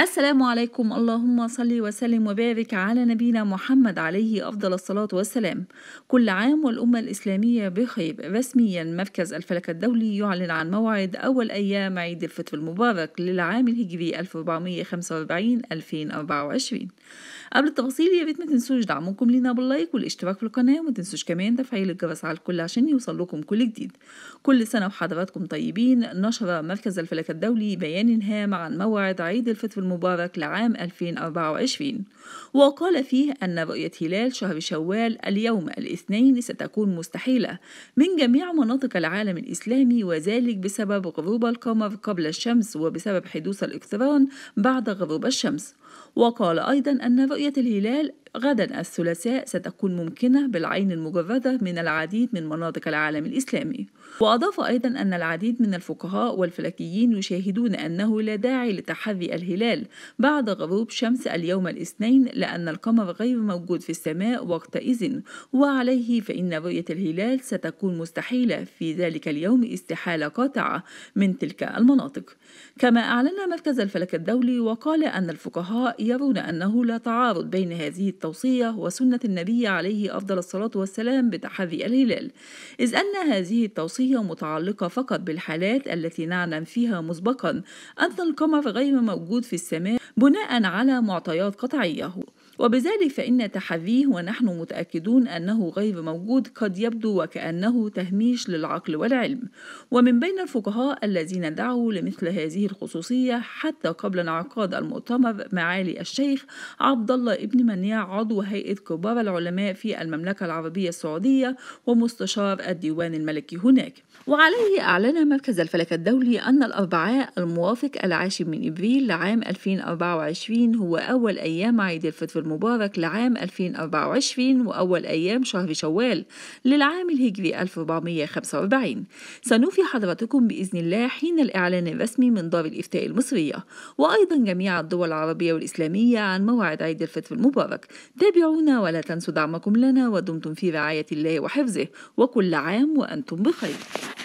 السلام عليكم اللهم صل وسلم وبارك على نبينا محمد عليه أفضل الصلاة والسلام كل عام والأمة الإسلامية بخير رسميا مركز الفلك الدولي يعلن عن موعد أول أيام عيد الفطر المبارك للعام الهجري 1445-2024 قبل التفاصيل يا ريت ما تنسوش دعمكم لينا باللايك والاشتراك في القناة وما تنسوش كمان تفعيل الجرس على الكل عشان يوصل لكم كل جديد كل سنة وحضراتكم طيبين نشر مركز الفلك الدولي بيان هام عن موعد عيد الفطر المبارك لعام 2024 وقال فيه أن رؤية هلال شهر شوال اليوم الاثنين ستكون مستحيلة من جميع مناطق العالم الإسلامي وذلك بسبب غروب القمر قبل الشمس وبسبب حدوث الاقتران بعد غروب الشمس وقال أيضا أن رؤية الهلال غدا الثلاثاء ستكون ممكنة بالعين المجردة من العديد من مناطق العالم الإسلامي وأضاف أيضا أن العديد من الفقهاء والفلكيين يشاهدون أنه لا داعي لتحري الهلال بعد غروب شمس اليوم الاثنين لأن القمر غير موجود في السماء وقتئذ وعليه فإن رؤية الهلال ستكون مستحيلة في ذلك اليوم استحالة قاطعة من تلك المناطق كما أعلن مركز الفلك الدولي وقال أن الفقهاء يرون أنه لا تعارض بين هذه التوصية وسنة النبي عليه أفضل الصلاة والسلام بتحذي الهلال إذ أن هذه التوصية متعلقة فقط بالحالات التي نعلم فيها مسبقا أن القمر غير موجود في السماء بناء على معطيات قطعية وبذلك فإن تحذيه ونحن متأكدون أنه غير موجود قد يبدو وكأنه تهميش للعقل والعلم ومن بين الفقهاء الذين دعوا لمثل هذه الخصوصية حتى قبل انعقاد المؤتمر معالي الشيخ عبد الله ابن منيع عضو هيئة كبار العلماء في المملكة العربية السعودية ومستشار الديوان الملكي هناك وعليه أعلن مركز الفلك الدولي أن الأربعاء الموافق العاشر من إبريل لعام 2024 هو أول أيام عيد الفطر المبارك لعام 2024 وأول أيام شهر شوال للعام الهجري 1445 سنوفي حضراتكم بإذن الله حين الإعلان الرسمي من دار الإفتاء المصرية وأيضا جميع الدول العربية والإسلامية عن موعد عيد الفطر المبارك تابعونا ولا تنسوا دعمكم لنا ودمتم في رعاية الله وحفظه وكل عام وأنتم بخير